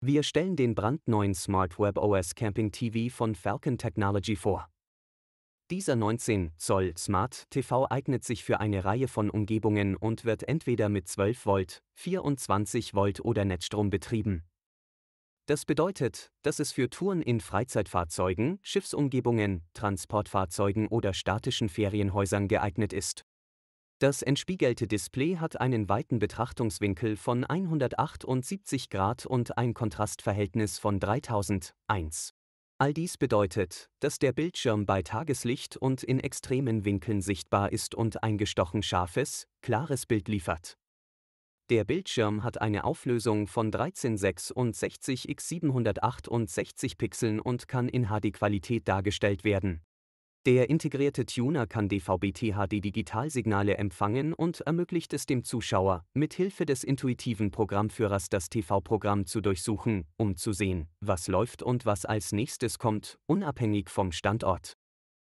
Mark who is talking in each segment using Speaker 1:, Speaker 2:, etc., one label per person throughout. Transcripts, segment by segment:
Speaker 1: Wir stellen den brandneuen Smart Web OS Camping TV von Falcon Technology vor. Dieser 19 Zoll Smart TV eignet sich für eine Reihe von Umgebungen und wird entweder mit 12 Volt, 24 Volt oder Netzstrom betrieben. Das bedeutet, dass es für Touren in Freizeitfahrzeugen, Schiffsumgebungen, Transportfahrzeugen oder statischen Ferienhäusern geeignet ist. Das entspiegelte Display hat einen weiten Betrachtungswinkel von 178 Grad und ein Kontrastverhältnis von 3001. All dies bedeutet, dass der Bildschirm bei Tageslicht und in extremen Winkeln sichtbar ist und ein gestochen scharfes, klares Bild liefert. Der Bildschirm hat eine Auflösung von 1366 x 768 Pixeln und kann in HD-Qualität dargestellt werden. Der integrierte Tuner kann DVB-THD-Digitalsignale empfangen und ermöglicht es dem Zuschauer, mit Hilfe des intuitiven Programmführers das TV-Programm zu durchsuchen, um zu sehen, was läuft und was als nächstes kommt, unabhängig vom Standort.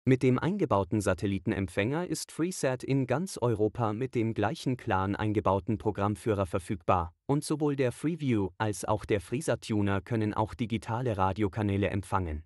Speaker 1: Mit dem eingebauten Satellitenempfänger ist FreeSat in ganz Europa mit dem gleichen klaren eingebauten Programmführer verfügbar, und sowohl der FreeView als auch der FreeSat Tuner können auch digitale Radiokanäle empfangen.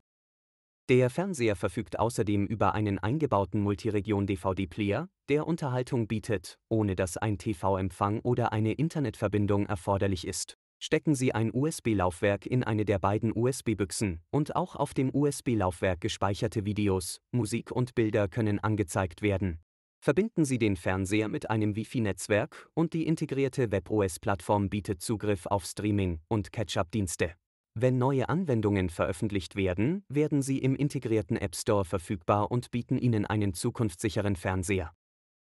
Speaker 1: Der Fernseher verfügt außerdem über einen eingebauten Multiregion-DVD-Player, der Unterhaltung bietet, ohne dass ein TV-Empfang oder eine Internetverbindung erforderlich ist. Stecken Sie ein USB-Laufwerk in eine der beiden USB-Büchsen und auch auf dem USB-Laufwerk gespeicherte Videos, Musik und Bilder können angezeigt werden. Verbinden Sie den Fernseher mit einem Wi-Fi-Netzwerk und die integrierte WebOS-Plattform bietet Zugriff auf Streaming und Catch-up-Dienste. Wenn neue Anwendungen veröffentlicht werden, werden sie im integrierten App Store verfügbar und bieten Ihnen einen zukunftssicheren Fernseher.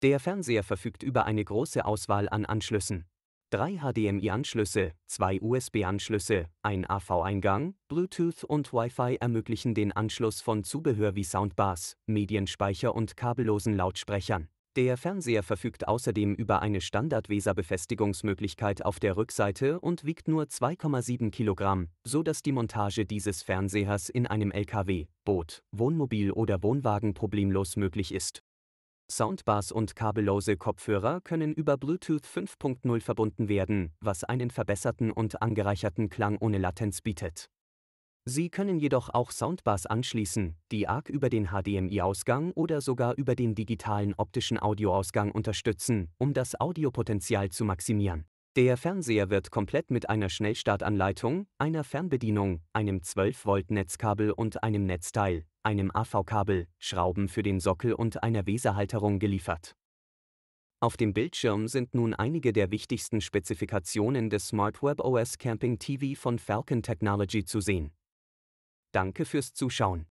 Speaker 1: Der Fernseher verfügt über eine große Auswahl an Anschlüssen. Drei HDMI-Anschlüsse, zwei USB-Anschlüsse, ein AV-Eingang, Bluetooth und Wi-Fi ermöglichen den Anschluss von Zubehör wie Soundbars, Medienspeicher und kabellosen Lautsprechern. Der Fernseher verfügt außerdem über eine standard Standardweser-Befestigungsmöglichkeit auf der Rückseite und wiegt nur 2,7 Kilogramm, sodass die Montage dieses Fernsehers in einem LKW, Boot, Wohnmobil oder Wohnwagen problemlos möglich ist. Soundbars und kabellose Kopfhörer können über Bluetooth 5.0 verbunden werden, was einen verbesserten und angereicherten Klang ohne Latenz bietet. Sie können jedoch auch Soundbars anschließen, die ARC über den HDMI-Ausgang oder sogar über den digitalen optischen Audioausgang unterstützen, um das Audiopotenzial zu maximieren. Der Fernseher wird komplett mit einer Schnellstartanleitung, einer Fernbedienung, einem 12-Volt-Netzkabel und einem Netzteil, einem AV-Kabel, Schrauben für den Sockel und einer Weserhalterung geliefert. Auf dem Bildschirm sind nun einige der wichtigsten Spezifikationen des Smart Web OS Camping TV von Falcon Technology zu sehen, Danke fürs Zuschauen.